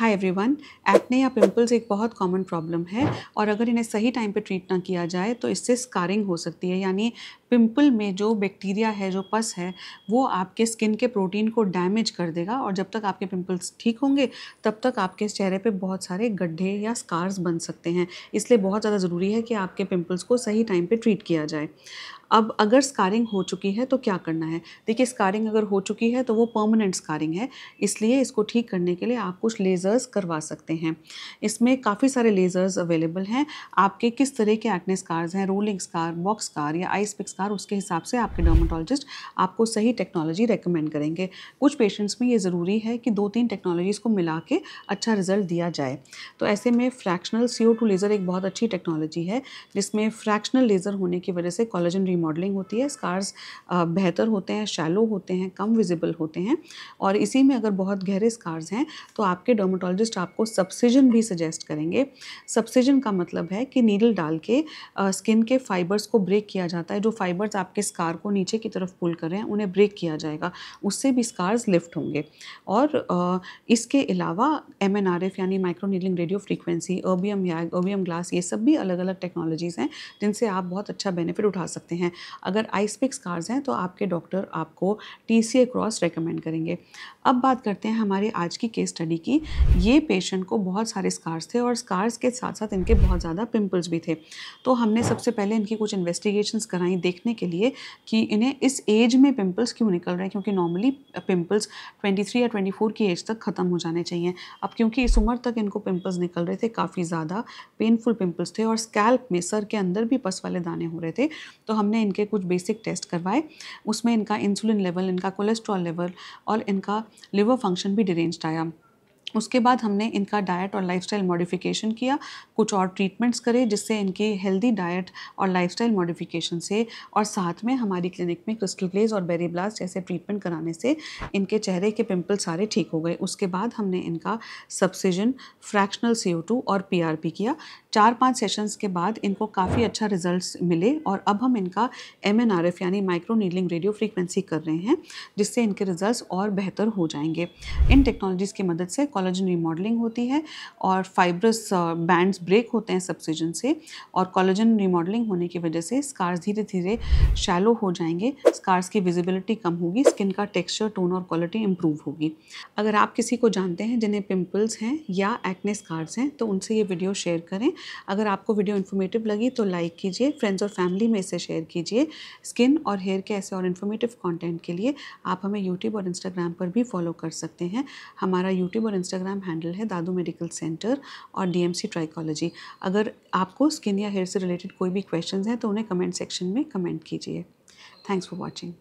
high everyone acne या pimples एक बहुत कॉमन प्रॉब्लम है और अगर इन्हें सही टाइम पर ट्रीट ना किया जाए तो इससे स्कारिंग हो सकती है यानी पिम्पल में जो बैक्टीरिया है जो पस है वो आपके स्किन के प्रोटीन को डैमेज कर देगा और जब तक आपके पिम्पल्स ठीक होंगे तब तक आपके चेहरे पर बहुत सारे गड्ढे या स्कार्स बन सकते हैं इसलिए बहुत ज़्यादा ज़रूरी है कि आपके पिम्पल्स को सही टाइम पर ट्रीट किया जाए अब अगर स्कारिंग हो चुकी है तो क्या करना है देखिए स्कारिंग अगर हो चुकी है तो वो परमानेंट स्कारिंग है इसलिए इसको ठीक करने के लिए आप कुछ लेज़र्स करवा सकते हैं इसमें काफ़ी सारे लेज़र्स अवेलेबल हैं आपके किस तरह के एक्ने स्कार्स हैं रोलिंग स्कार बॉक्स स्कार या आइस पिक स्कार उसके हिसाब से आपके डर्माटोलॉजिस्ट आपको सही टेक्नोलॉजी रिकमेंड करेंगे कुछ पेशेंट्स में ये ज़रूरी है कि दो तीन टेक्नोलॉजीज़ को मिला के अच्छा रिजल्ट दिया जाए तो ऐसे में फ्रैक्शनल सी लेज़र एक बहुत अच्छी टेक्नोलॉजी है जिसमें फ्रैक्शनल लेज़र होने की वजह से कॉलेजन मॉडलिंग होती है स्कार्स बेहतर होते हैं शैलो होते हैं कम विजिबल होते हैं और इसी में अगर बहुत गहरे स्कार्स हैं तो आपके डर्माटोलॉजिस्ट आपको सब्सिजन भी सजेस्ट करेंगे सब्सिजन का मतलब है कि नीडल डाल के स्किन के फाइबर्स को ब्रेक किया जाता है जो फाइबर्स आपके स्कार को नीचे की तरफ पुल कर रहे हैं उन्हें ब्रेक किया जाएगा उससे भी स्कार्स लिफ्ट होंगे और इसके अलावा एम एन आर एफ यानी micro needling radio frequency OBM YAG glass ये सब भी अलग अलग टेक्नोलॉजीज़ हैं जिनसे आप बहुत अच्छा बेनिफिट उठा सकते हैं हैं अगर आई पिक्स कार्स हैं तो आपके डॉक्टर आपको T C A cross recommend करेंगे अब बात करते हैं हमारे आज की केस स्टडी की ये पेशेंट को बहुत सारे स्कार्स थे और स्कार्स के साथ साथ इनके बहुत ज़्यादा पिम्पल्स भी थे तो हमने सबसे पहले इनकी कुछ इन्वेस्टिगेशंस कराई देखने के लिए कि इन्हें इस एज में पिम्पल्स क्यों निकल रहे हैं क्योंकि नॉर्मली पिम्पल्स 23 या 24 की एज तक ख़त्म हो जाने चाहिए अब क्योंकि इस उम्र तक इनको पिम्पल्स निकल रहे थे काफ़ी ज़्यादा पेनफुल पिम्पल्स थे और स्कैल्प में सर के अंदर भी पस वाले दाने हो रहे थे तो हमने हमने इनके कुछ बेसिक टेस्ट करवाए उसमें इनका इंसुलिन लेवल इनका कोलेस्ट्रॉल लेवल और इनका लिवर फंक्शन भी डरेंज्ड आया उसके बाद हमने इनका डाइट और लाइफस्टाइल मॉडिफिकेशन किया कुछ और ट्रीटमेंट्स करे जिससे इनकी हेल्दी डाइट और लाइफस्टाइल मॉडिफिकेशन से और साथ में हमारी क्लिनिक में क्रिस्टल ग्लेज और बेरी ब्लास्ट जैसे ट्रीटमेंट कराने से इनके चेहरे के पिंपल सारे ठीक हो गए उसके बाद हमने इनका सब्सिजन फ्रैक्शनल सी और पी किया चार पाँच सेशंस के बाद इनको काफ़ी अच्छा रिजल्ट मिले और अब हम इनका एम यानी माइक्रो नीडलिंग रेडियो फ्रीक्वेंसी कर रहे हैं जिससे इनके रिजल्ट और बेहतर हो जाएंगे इन टेक्नोलॉजीज़ की मदद से कॉलोजन रिमॉडलिंग होती है और फाइब्रस बैंड्स ब्रेक होते हैं सब्सिजन से और कॉलोजन रिमॉडलिंग होने की वजह से स्कार्स धीरे धीरे शैलो हो जाएंगे स्कार्स की विजिबिलिटी कम होगी स्किन का टेक्सचर टोन और क्वालिटी इंप्रूव होगी अगर आप किसी को जानते हैं जिन्हें पिंपल्स हैं या एक्ने स्कार्स हैं तो उनसे ये वीडियो शेयर करें अगर आपको वीडियो इन्फॉर्मेटिव लगी तो लाइक कीजिए फ्रेंड्स और फैमिली में इसे शेयर कीजिए स्किन और हेयर के ऐसे और इन्फॉर्मेटिव कॉन्टेंट के लिए आप हमें यूट्यूब और इंस्टाग्राम पर भी फॉलो कर सकते हैं हमारा यूट्यूब और इंस्टाग्राम हैंडल है दादू मेडिकल सेंटर और डी एम ट्राइकोलॉजी अगर आपको स्किन या हेयर से रिलेटेड कोई भी क्वेश्चन हैं तो उन्हें कमेंट सेक्शन में कमेंट कीजिए थैंक्स फॉर वॉचिंग